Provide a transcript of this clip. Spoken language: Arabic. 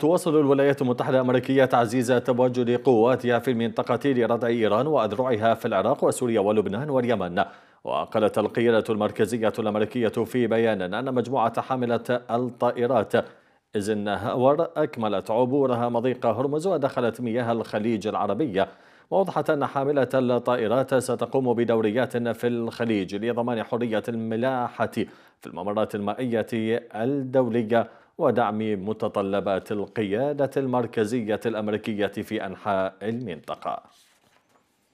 تواصل الولايات المتحدة الأمريكية تعزيز تواجد قواتها في المنطقة لردع إيران وأذرعها في العراق وسوريا ولبنان واليمن وقالت القيادة المركزية الأمريكية في بيان أن مجموعة حاملة الطائرات إذن هاور أكملت عبورها مضيق هرمز ودخلت مياه الخليج العربية وأوضحت أن حاملة الطائرات ستقوم بدوريات في الخليج لضمان حرية الملاحة في الممرات المائية الدولية ودعم متطلبات القيادة المركزية الأمريكية في أنحاء المنطقة